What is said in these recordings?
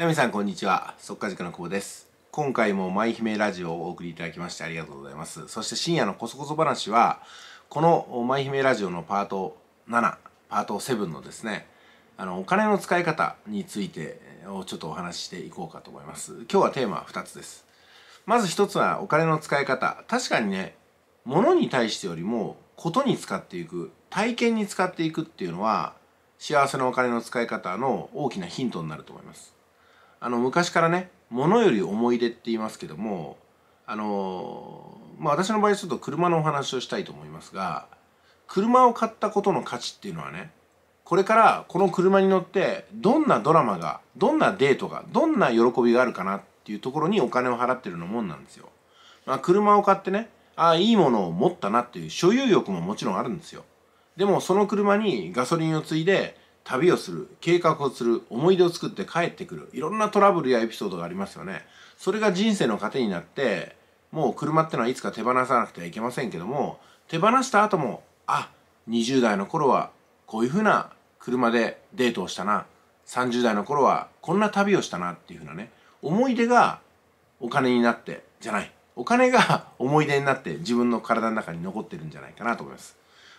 皆さんこんにちは。速稼塾の久保です。今回も舞姫ラジオをお送りいただきましてありがとうございます。そして深夜のコソコソ話は、この舞姫ラジオのパート7、パート7のですね、あの、お金の使い方についてをちょっとお話ししていこうかと思います。今日はテーマは2つです。まず1つはお金の使い方。確かにね、物に対してよりも、ことに使っていく、体験に使っていくっていうのは、幸せなお金の使い方の大きなヒントになると思います。あの昔からね物より思い出って言いますけどもあのまあ私の場合ちょっと車のお話をしたいと思いますが車を買ったことの価値っていうのはねこれからこの車に乗ってどんなドラマがどんなデートがどんな喜びがあるかなっていうところにお金を払ってるのもんなんですよ。まあ、車を買ってねああいいものを持ったなっていう所有欲ももちろんあるんですよ。でもその車にガソリンをついで旅をする計画をする思い出を作って帰ってくるいろんなトラブルやエピソードがありますよねそれが人生の糧になってもう車ってのはいつか手放さなくてはいけませんけども手放した後もあ20代の頃はこういうふうな車でデートをしたな30代の頃はこんな旅をしたなっていうふうなね思い出がお金になってじゃないお金が思い出になって自分の体の中に残ってるんじゃないかなと思います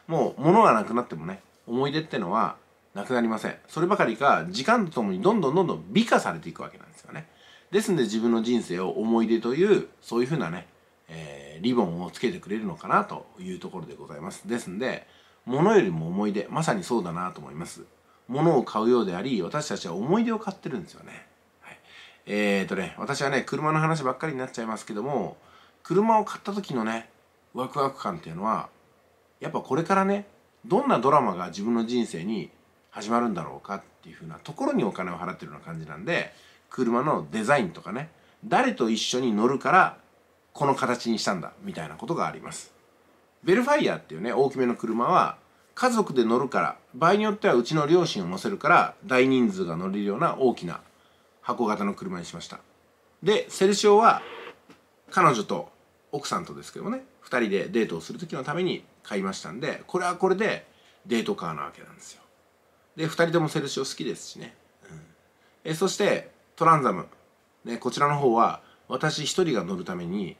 もう物がなくなってもね思い出ってのはなくなりませんそればかりか時間とともにどんどんどんどん美化されていくわけなんですよねですんで自分の人生を思い出というそういうふうなね、えー、リボンをつけてくれるのかなというところでございますですんで物よりも思い出まさにそうだなと思います物を買うようであり私たちは思い出を買ってるんですよね、はい、えーとね私はね車の話ばっかりになっちゃいますけども車を買った時のねワクワク感っていうのはやっぱこれからねどんなドラマが自分の人生に始まるんだろうかっていうふうなところにお金を払ってるような感じなんで車のデザインとかね誰と一緒に乗るからこの形にしたんだみたいなことがありますベルファイアっていうね大きめの車は家族で乗るから場合によってはうちの両親を乗せるから大人数が乗れるような大きな箱型の車にしましたでセルシオは彼女と奥さんとですけどね2人でデートをする時のために買いましたんでこれはこれでデートカーなわけなんですよで2人ともセルシオ好きですしね、うん、えそしてトランザム、ね、こちらの方は私1人が乗るために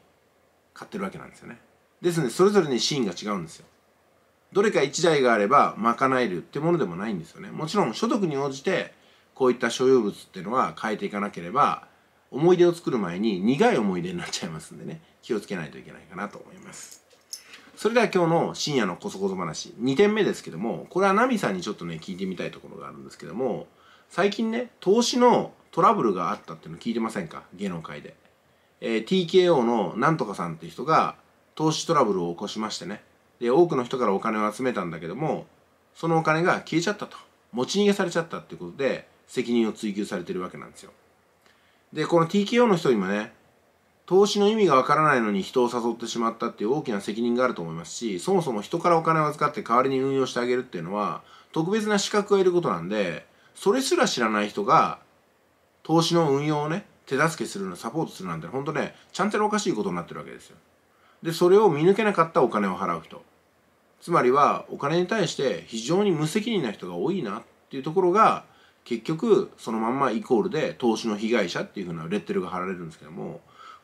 買ってるわけなんですよねですのでそれぞれにシーンが違うんですよどれか1台があれば賄えるってものでもないんですよねもちろん所得に応じてこういった所有物っていうのは変えていかなければ思い出を作る前に苦い思い出になっちゃいますんでね気をつけないといけないかなと思いますそれでは今日の深夜のコソコソ話、2点目ですけども、これはナミさんにちょっとね、聞いてみたいところがあるんですけども、最近ね、投資のトラブルがあったっていうの聞いてませんか芸能界で。えー、TKO のなんとかさんっていう人が投資トラブルを起こしましてね。で、多くの人からお金を集めたんだけども、そのお金が消えちゃったと。持ち逃げされちゃったっていうことで、責任を追及されてるわけなんですよ。で、この TKO の人にもね、投資の意味がわからないのに人を誘ってしまったっていう大きな責任があると思いますし、そもそも人からお金を預かって代わりに運用してあげるっていうのは、特別な資格がいることなんで、それすら知らない人が、投資の運用をね、手助けするの、サポートするなんて、ほんとね、ちゃんちゃらおかしいことになってるわけですよ。で、それを見抜けなかったお金を払う人。つまりは、お金に対して非常に無責任な人が多いなっていうところが、結局、そのまんまイコールで投資の被害者っていう風なレッテルが貼られるんですけども、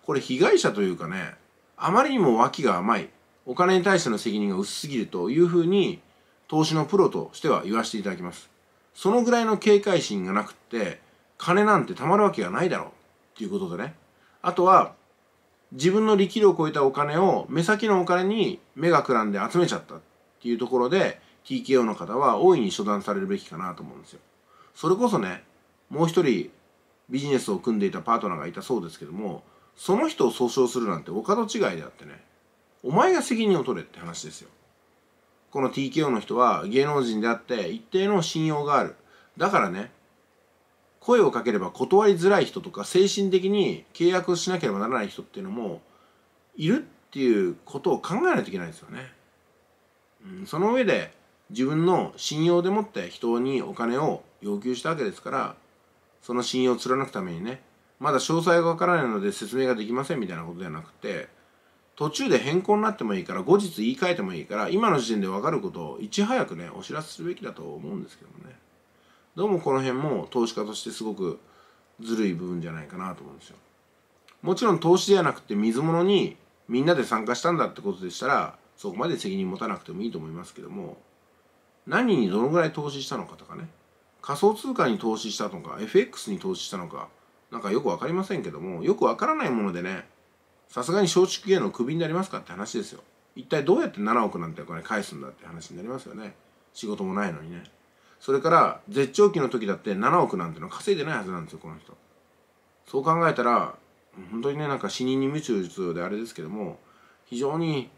これ被害者というかね、あまりにも脇が甘い、お金に対しての責任が薄すぎるというふうに、投資のプロとしては言わせていただきます。そのぐらいの警戒心がなくって、金なんてたまるわけがないだろう、っていうことでね。あとは、自分の力量を超えたお金を目先のお金に目がくらんで集めちゃったっていうところで TKO の方は大いに処断されるべきかなと思うんですよ。それこそね、もう一人ビジネスを組んでいたパートナーがいたそうですけども、その人を訴訟するなんておの違いであってねお前が責任を取れって話ですよこの TKO の人は芸能人であって一定の信用があるだからね声をかければ断りづらい人とか精神的に契約しなければならない人っていうのもいるっていうことを考えないといけないですよね、うん、その上で自分の信用でもって人にお金を要求したわけですからその信用を貫くためにねまだ詳細がわからないので説明ができませんみたいなことじゃなくて途中で変更になってもいいから後日言い換えてもいいから今の時点で分かることをいち早くねお知らせすべきだと思うんですけどもねどうもこの辺も投資家としてすごくずるい部分じゃないかなと思うんですよもちろん投資ではなくて水物にみんなで参加したんだってことでしたらそこまで責任持たなくてもいいと思いますけども何にどのぐらい投資したのかとかね仮想通貨に投資したのか FX に投資したのかなんかよく分かりませんけどもよく分からないものでねさすがに松竹芸能クビになりますかって話ですよ一体どうやって7億なんてお金返すんだって話になりますよね仕事もないのにねそれから絶頂期の時だって7億なんての稼いでないはずなんですよこの人そう考えたら本当にねなんか死人に夢中術であれですけども非常に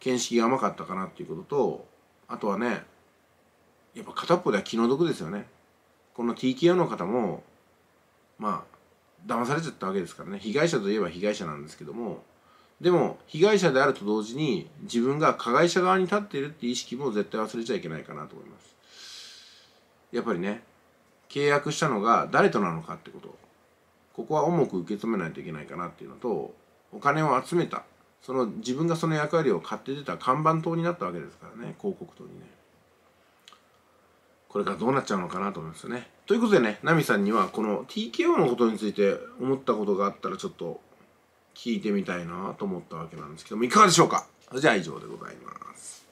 見識が甘かったかなっていうこととあとはねやっぱ片っぽでは気の毒ですよねこの TKO の方もまあ騙されちゃったわけですからね被害者といえば被害者なんですけどもでも被害者であると同時に自分が加害者側に立っているって意識も絶対忘れちゃいけないかなと思いますやっぱりね契約したのが誰となのかってことここは重く受け止めないといけないかなっていうのとお金を集めたその自分がその役割を買って出た看板塔になったわけですからね広告塔にねこれからどうなっちゃうのかなと思いますよね。ということでね、ナミさんにはこの TKO のことについて思ったことがあったらちょっと聞いてみたいなと思ったわけなんですけども、いかがでしょうかじゃあ以上でございます。